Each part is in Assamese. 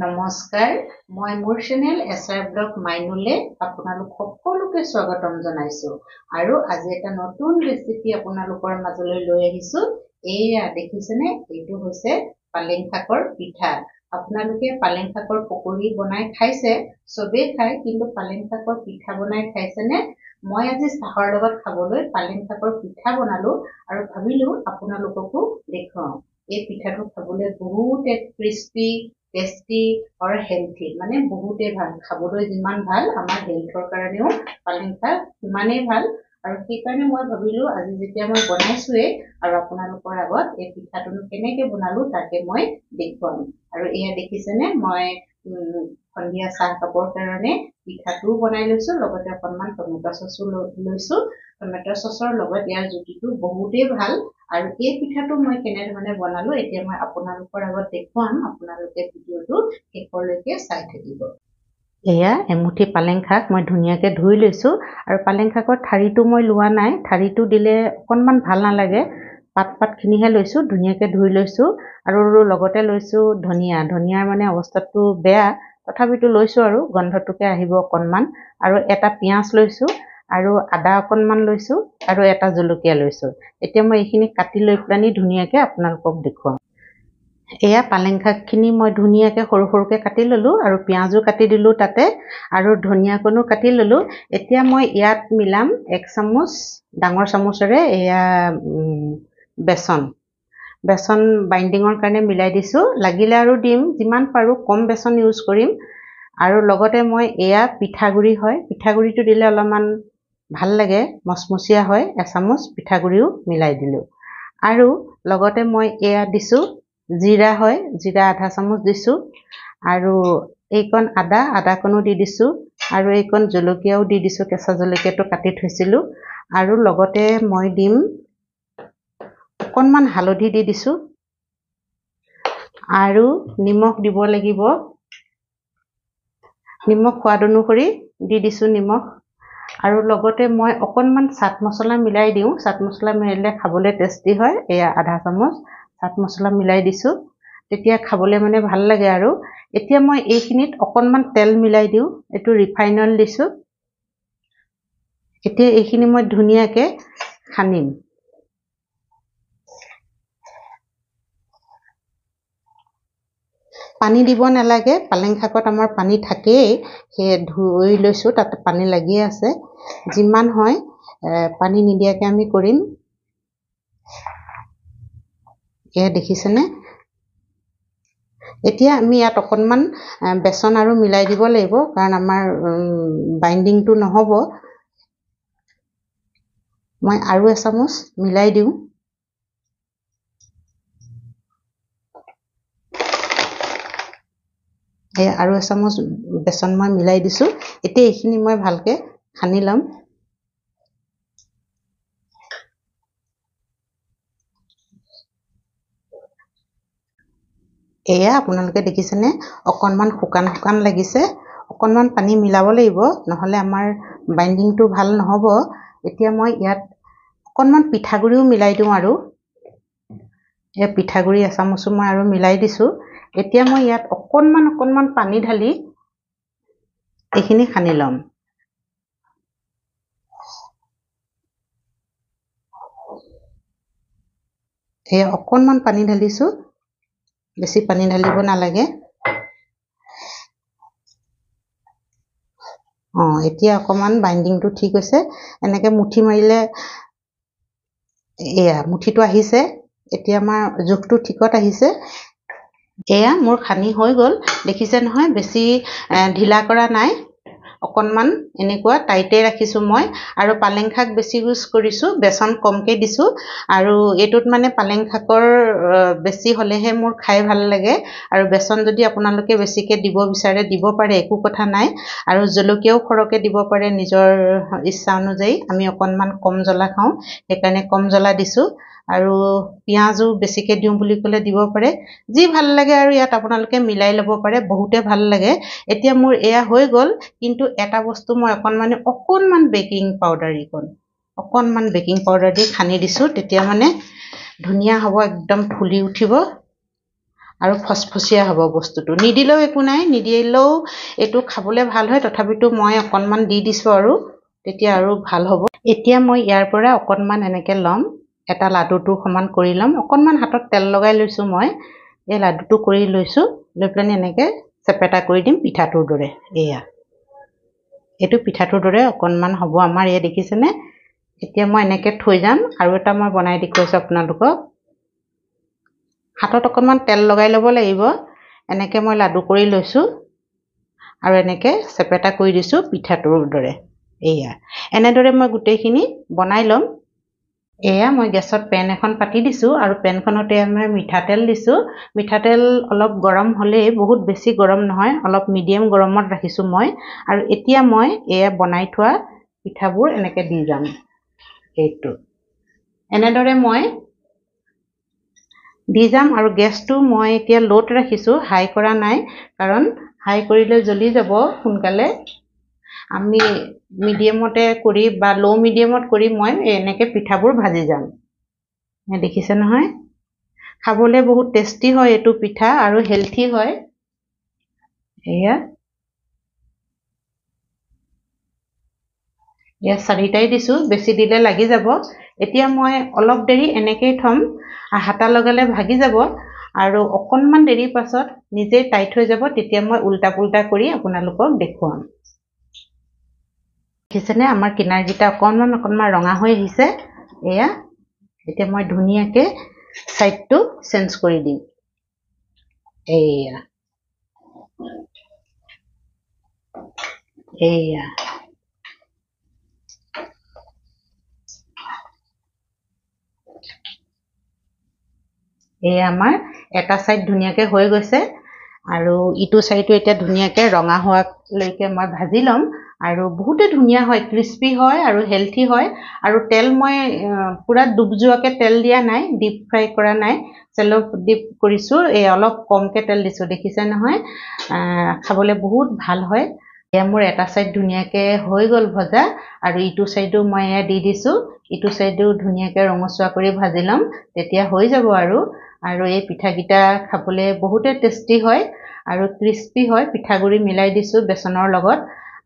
নমস্কাৰ মই মোৰ চেনেল এছ আৰ ব্লগ মাইনুলে আপোনালোক সকলোকে স্বাগতম জনাইছোঁ আৰু আজি এটা নতুন ৰেচিপি আপোনালোকৰ মাজলৈ লৈ আহিছোঁ এয়া দেখিছেনে এইটো হৈছে পালেং শাকৰ পিঠা আপোনালোকে পালেং শাকৰ পকৰি বনাই খাইছে চবেই খায় কিন্তু পালেং শাকৰ পিঠা বনাই খাইছেনে মই আজি চাহৰ লগত খাবলৈ পালেং শাকৰ পিঠা বনালোঁ আৰু ভাবিলোঁ আপোনালোককো দেখুৱাওঁ এই পিঠাটো খাবলৈ বহুতে ক্ৰিস্পি টেষ্টি অৰ হেলথি মানে বহুতেই ভাল খাবলৈ যিমান ভাল আমাৰ হেলথৰ কাৰণেও পালেং শাক সিমানেই ভাল আৰু সেইকাৰণে মই ভাবিলোঁ আজি যেতিয়া মই বনাইছোৱেই আৰু আপোনালোকৰ আগত এই পিঠাটোনো কেনেকৈ বনালোঁ তাকে মই দেখুৱাম আৰু এয়া দেখিছেনে মই সন্ধিয়া চাহকাপৰ কাৰণে পিঠাটোও বনাই লৈছোঁ লগতে অকণমান টমেট' চচো লৈ লৈছোঁ টমেট' চচৰ লগত ইয়াৰ জুতিটো বহুতেই ভাল আৰু এই পিঠাটো মই কেনেধৰণে বনালোঁ এতিয়া মই আপোনালোকৰ আগত দেখুৱাম আপোনালোকে ভিডিঅ'টো শেষলৈকে চাই থাকিব এয়া এমুঠি পালেং শাক মই ধুনীয়াকৈ ধুই লৈছোঁ আৰু পালেং শাকৰ ঠাৰিটো মই লোৱা নাই ঠাৰিটো দিলে অকণমান ভাল নালাগে পাত পাতখিনিহে লৈছোঁ ধুনীয়াকৈ ধুই লৈছোঁ আৰু লগতে লৈছোঁ ধনিয়া ধনিয়াৰ মানে অৱস্থাটো বেয়া তথাপিতো লৈছোঁ আৰু গোন্ধটোকে আহিব অকণমান আৰু এটা পিঁয়াজ লৈছোঁ আৰু আদা অকণমান লৈছোঁ আৰু এটা জলকীয়া লৈছোঁ এতিয়া মই এইখিনি কাটি লৈ পেলাই ধুনীয়াকৈ আপোনালোকক দেখুৱাওঁ এয়া পালেং শাকখিনি মই ধুনীয়াকৈ সৰু সৰুকৈ কাটি ল'লোঁ আৰু পিঁয়াজো কাটি দিলোঁ তাতে আৰু ধনিয়াকণো কাটি ল'লোঁ এতিয়া মই ইয়াত মিলাম এক চামুচ ডাঙৰ চামুচেৰে এয়া বেচন বেচন বাইণ্ডিঙৰ কাৰণে মিলাই দিছোঁ লাগিলে আৰু দিম যিমান পাৰোঁ কম বেচন ইউজ কৰিম আৰু লগতে মই এয়া পিঠাগুড়ি হয় পিঠাগুড়িটো দিলে অলপমান ভাল লাগে মচমচীয়া হয় এচামুচ পিঠাগুড়িও মিলাই দিলোঁ আৰু লগতে মই এয়া দিছোঁ জিৰা হয় জিৰা আধা চামুচ দিছোঁ আৰু এইকণ আদা আদাকণো দি দিছোঁ আৰু এইকণ জলকীয়াও দি দিছোঁ কেঁচা জলকীয়াটো কাটি থৈছিলোঁ আৰু লগতে মই দিম অকণমান হালধি দি দিছোঁ আৰু নিমখ দিব লাগিব নিমখ সোৱাদ অনুসৰি দি দিছোঁ নিমখ আৰু লগতে মই অকণমান চাট মছলা মিলাই দিওঁ চাট মছলা মিলালে খাবলৈ টেষ্টি হয় এয়া আধা চামুচ চাট মছলা মিলাই দিছোঁ তেতিয়া খাবলৈ মানে ভাল লাগে আৰু এতিয়া মই এইখিনিত অকণমান তেল মিলাই দিওঁ এইটো ৰিফাইন অইল দিছোঁ এতিয়া এইখিনি মই ধুনীয়াকৈ সানিম পানী দিব নালাগে পালেং শাকত আমাৰ পানী থাকেই সেয়ে ধুই লৈছোঁ তাত পানী লাগিয়ে আছে যিমান হয় পানী নিদিয়াকৈ আমি কৰিম এয়া দেখিছেনে এতিয়া আমি ইয়াত অকণমান বেচন আৰু মিলাই দিব লাগিব কাৰণ আমাৰ বাইণ্ডিংটো নহ'ব মই আৰু এচামুচ মিলাই দিওঁ সেই আৰু এচামুচ বেচন মই মিলাই দিছোঁ এতিয়া এইখিনি মই ভালকৈ সানি ল'ম এয়া আপোনালোকে দেখিছেনে অকণমান শুকান শুকান লাগিছে অকণমান পানী মিলাব লাগিব নহ'লে আমাৰ বাইণ্ডিংটো ভাল নহ'ব এতিয়া মই ইয়াত অকণমান পিঠাগুড়িও মিলাই দিওঁ আৰু এই পিঠাগুড়ি এচামুচো মই আৰু মিলাই দিছোঁ এতিয়া মই ইয়াত অকণমান অকণমান পানী ঢালি এইখিনি সানি ল'ম সেয়া অকণমান পানী ঢালিছোঁ বেছি পানী ঢালিব নালাগে অঁ এতিয়া অকণমান বাইণ্ডিংটো ঠিক হৈছে এনেকৈ মুঠি মাৰিলে এয়া মুঠিটো আহিছে এতিয়া আমাৰ জোখটো ঠিকত আহিছে এয়া মোৰ খানি হৈ গ'ল দেখিছে নহয় বেছি ঢিলা কৰা নাই অকণমান এনেকুৱা টাইটে ৰাখিছোঁ মই আৰু পালেং শাক বেছি ইউজ কৰিছোঁ বেচন কমকৈ দিছোঁ আৰু এইটোত মানে পালেং শাকৰ বেছি হ'লেহে মোৰ খাই ভাল লাগে আৰু বেচন যদি আপোনালোকে বেছিকৈ দিব বিচাৰে দিব পাৰে একো কথা নাই আৰু জলকীয়াও সৰহকৈ দিব পাৰে নিজৰ ইচ্ছা অনুযায়ী আমি অকণমান কম জ্বলা খাওঁ সেইকাৰণে কম জ্বলা দিছোঁ আৰু পিঁয়াজো বেছিকৈ দিওঁ বুলি ক'লে দিব পাৰে যি ভাল লাগে আৰু ইয়াত আপোনালোকে মিলাই ল'ব পাৰে বহুতে ভাল লাগে এতিয়া মোৰ এয়া হৈ গ'ল কিন্তু এটা বস্তু মই অকণমান অকণমান বেকিং পাউডাৰ দিকণ অকণমান বেকিং পাউডাৰ দি সানি দিছোঁ তেতিয়া মানে ধুনীয়া হ'ব একদম ফুলি উঠিব আৰু ফচফচীয়া হ'ব বস্তুটো নিদিলেও একো নাই নিদিলেও এইটো খাবলৈ ভাল হয় তথাপিতো মই অকণমান দি দিছোঁ আৰু তেতিয়া আৰু ভাল হ'ব এতিয়া মই ইয়াৰ পৰা অকণমান এনেকৈ ল'ম এটা লাডুটো সমান কৰি ল'ম অকণমান হাতত তেল লগাই লৈছোঁ মই এই লাডুটো কৰি লৈছোঁ লৈ পেলাই এনেকৈ চেপেটা কৰি দিম পিঠাটোৰ দৰে এয়া এইটো পিঠাটোৰ দৰে অকণমান হ'ব আমাৰ এয়া দেখিছেনে এতিয়া মই এনেকৈ থৈ যাম আৰু এটা মই বনাই দি কৈছোঁ আপোনালোকক হাতত অকণমান তেল লগাই ল'ব লাগিব এনেকৈ মই লাডু কৰি লৈছোঁ আৰু এনেকৈ চেপেটা কৰি দিছোঁ পিঠাটোৰ দৰে এয়া এনেদৰে মই গোটেইখিনি বনাই ল'ম এয়া মই গেছত পেন এখন পাতি দিছোঁ আৰু পেনখনতে মই মিঠাতেল দিছোঁ মিঠাতেল অলপ গৰম হ'লেই বহুত বেছি গৰম নহয় অলপ মিডিয়াম গৰমত ৰাখিছোঁ মই আৰু এতিয়া মই এয়া বনাই থোৱা পিঠাবোৰ এনেকৈ দি যাম এইটো এনেদৰে মই দি যাম আৰু গেছটো মই এতিয়া ল'ত ৰাখিছোঁ হাই কৰা নাই কাৰণ হাই কৰিলে জ্বলি যাব সোনকালে আমি মিডিয়ামতে কৰি বা ল' মিডিয়ামত কৰি মই এনেকৈ পিঠাবোৰ ভাজি যাম দেখিছে নহয় খাবলৈ বহুত টেষ্টি হয় এইটো পিঠা আৰু হেল্থি হয় এয়া এয়া চাৰিটাই দিছোঁ বেছি দিলে লাগি যাব এতিয়া মই অলপ দেৰি এনেকৈয়ে থ'ম হাতা লগালে ভাগি যাব আৰু অকণমান দেৰি পাছত নিজে টাইট হৈ যাব তেতিয়া মই উল্টা পুল্টা কৰি আপোনালোকক দেখুৱাম দেখিছেনে আমাৰ কিনাৰকেইটা অকণমান অকণমান ৰঙা হৈ আহিছে এয়া এতিয়া মই ধুনীয়াকৈ ছাইডটো চেঞ্জ কৰি দিম এয়া এয়া এয়া আমাৰ এটা ছাইড ধুনীয়াকৈ হৈ গৈছে আৰু ইটো ছাইডটো এতিয়া ধুনীয়াকৈ ৰঙা হোৱালৈকে মই ভাজি ল'ম আৰু বহুতে ধুনীয়া হয় ক্ৰিস্পি হয় আৰু হেল্থি হয় আৰু তেল মই পূৰা ডুব যোৱাকৈ তেল দিয়া নাই ডিপ ফ্ৰাই কৰা নাই তেলো ডিপ কৰিছোঁ এই অলপ কমকৈ তেল দিছোঁ দেখিছে নহয় খাবলৈ বহুত ভাল হয় এয়া মোৰ এটা ছাইড ধুনীয়াকৈ হৈ গ'ল ভজা আৰু ইটো ছাইডো মই এয়া দি দিছোঁ ইটো ছাইডো ধুনীয়াকৈ ৰঙচুৱা কৰি ভাজি ল'ম তেতিয়া হৈ যাব আৰু আৰু এই পিঠাকেইটা খাবলৈ বহুতে টেষ্টি হয় আৰু ক্ৰিস্পি হয় পিঠাগুড়ি মিলাই দিছোঁ বেচনৰ লগত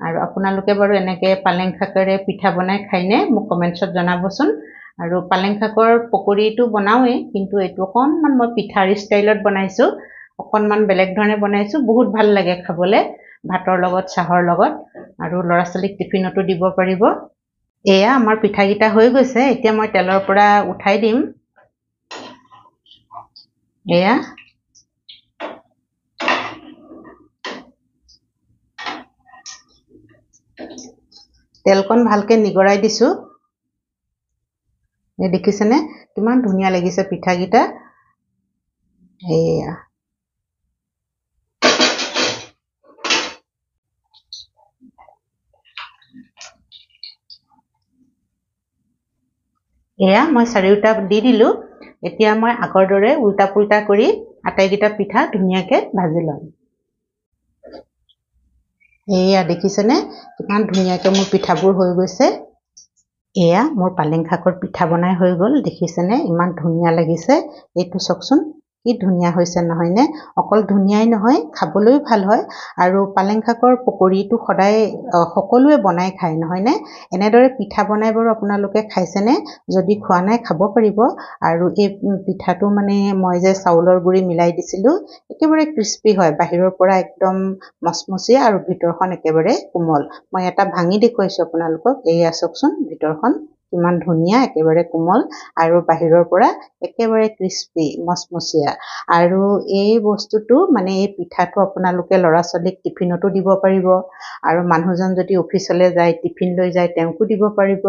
আৰু আপোনালোকে বাৰু এনেকৈ পালেং শাকেৰে পিঠা বনাই খাইনে মোক কমেণ্টছত জনাবচোন আৰু পালেং শাকৰ পকৰিটো বনাওঁৱেই কিন্তু এইটো অকণমান মই পিঠাৰ ষ্টাইলত বনাইছোঁ অকণমান বেলেগ ধৰণে বনাইছোঁ বহুত ভাল লাগে খাবলৈ ভাতৰ লগত চাহৰ লগত আৰু ল'ৰা ছোৱালীক টিফিনতো দিব পাৰিব এয়া আমাৰ পিঠাকেইটা হৈ গৈছে এতিয়া মই তেলৰ পৰা উঠাই দিম এয়া তেলকণ ভালকে নিগৰাই দিছোঁ দেখিছেনে কিমান ধুনীয়া লাগিছে পিঠাকেইটা এয়া এয়া মই চাৰিওটা দি দিলোঁ এতিয়া মই আগৰ দৰে উল্টা পুল্টা কৰি আটাইকেইটা পিঠা ধুনীয়াকে ভাজি ল'ম এয়া দেখিছেনে কিমান ধুনীয়াকে মোৰ পিঠাবোৰ হৈ গৈছে এয়া মোৰ পালেং শাকৰ পিঠা বনাই হৈ গ'ল দেখিছেনে ইমান ধুনীয়া লাগিছে এইটো চাওকচোন কি ধুনীয়া হৈছে নহয়নে অকল ধুনীয়াই নহয় খাবলৈও ভাল হয় আৰু পালেং শাকৰ পকৰিটো সদায় সকলোৱে বনাই খায় নহয়নে এনেদৰে পিঠা বনাই বাৰু আপোনালোকে খাইছেনে যদি খোৱা নাই খাব পাৰিব আৰু এই পিঠাটো মানে মই যে চাউলৰ গুড়ি মিলাই দিছিলোঁ একেবাৰে ক্ৰিস্পি হয় বাহিৰৰ পৰা একদম মচমচীয়া আৰু ভিতৰখন একেবাৰে কোমল মই এটা ভাঙি দেখুৱাইছোঁ আপোনালোকক এইয়া চাওকচোন ভিতৰখন কিমান ধুনীয়া একেবাৰে কোমল আৰু বাহিৰৰ পৰা একেবাৰে ক্ৰিস্পি মচমচীয়া আৰু এই বস্তুটো মানে এই পিঠাটো আপোনালোকে ল'ৰা ছোৱালীক টিফিনতো দিব পাৰিব আৰু মানুহজন যদি অফিচলৈ যায় টিফিন লৈ যায় তেওঁকো দিব পাৰিব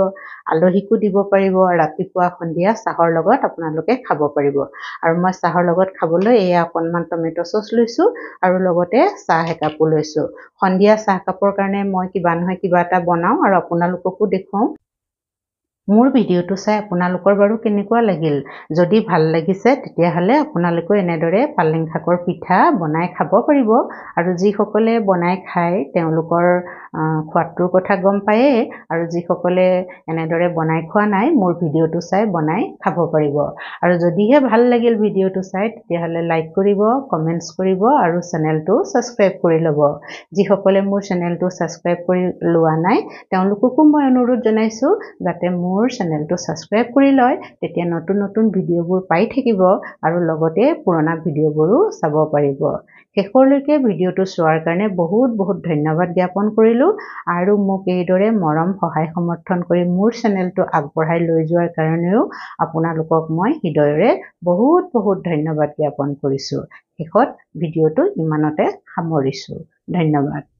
আলহীকো দিব পাৰিব ৰাতিপুৱা সন্ধিয়া চাহৰ লগত আপোনালোকে খাব পাৰিব আৰু মই চাহৰ লগত খাবলৈ এয়া অকণমান টমেট' চচ লৈছোঁ আৰু লগতে চাহ একাপো লৈছোঁ সন্ধিয়া চাহকাপৰ কাৰণে মই কিবা নহয় কিবা এটা বনাওঁ আৰু আপোনালোককো দেখুৱাওঁ মোৰ ভিডিঅ'টো চাই আপোনালোকৰ বাৰু কেনেকুৱা লাগিল যদি ভাল লাগিছে তেতিয়াহ'লে আপোনালোকেও এনেদৰে পালেং শাকৰ পিঠা বনাই খাব পাৰিব আৰু যিসকলে বনাই খায় তেওঁলোকৰ সোৱাদটোৰ কথা গম পায়েই আৰু যিসকলে এনেদৰে বনাই খোৱা নাই মোৰ ভিডিঅ'টো চাই বনাই খাব পাৰিব আৰু যদিহে ভাল লাগিল ভিডিঅ'টো চাই তেতিয়াহ'লে লাইক কৰিব কমেণ্টছ কৰিব আৰু চেনেলটো ছাবস্ক্ৰাইব কৰি ল'ব যিসকলে মোৰ চেনেলটো ছাবস্ক্ৰাইব কৰি লোৱা নাই তেওঁলোককো মই অনুৰোধ জনাইছোঁ যাতে মোৰ মোৰ চেনেলটো ছাবস্ক্ৰাইব কৰি লয় তেতিয়া নতুন নতুন ভিডিঅ'বোৰ পাই থাকিব আৰু লগতে পুৰণা ভিডিঅ'বোৰো চাব পাৰিব শেষলৈকে ভিডিঅ'টো চোৱাৰ কাৰণে বহুত বহুত ধন্যবাদ জ্ঞাপন কৰিলোঁ আৰু মোক এইদৰে মৰম সহায় সমৰ্থন কৰি মোৰ চেনেলটো আগবঢ়াই লৈ যোৱাৰ কাৰণেও আপোনালোকক মই হৃদয়ৰে বহুত বহুত ধন্যবাদ জ্ঞাপন কৰিছোঁ শেষত ভিডিঅ'টো ইমানতে সামৰিছোঁ ধন্যবাদ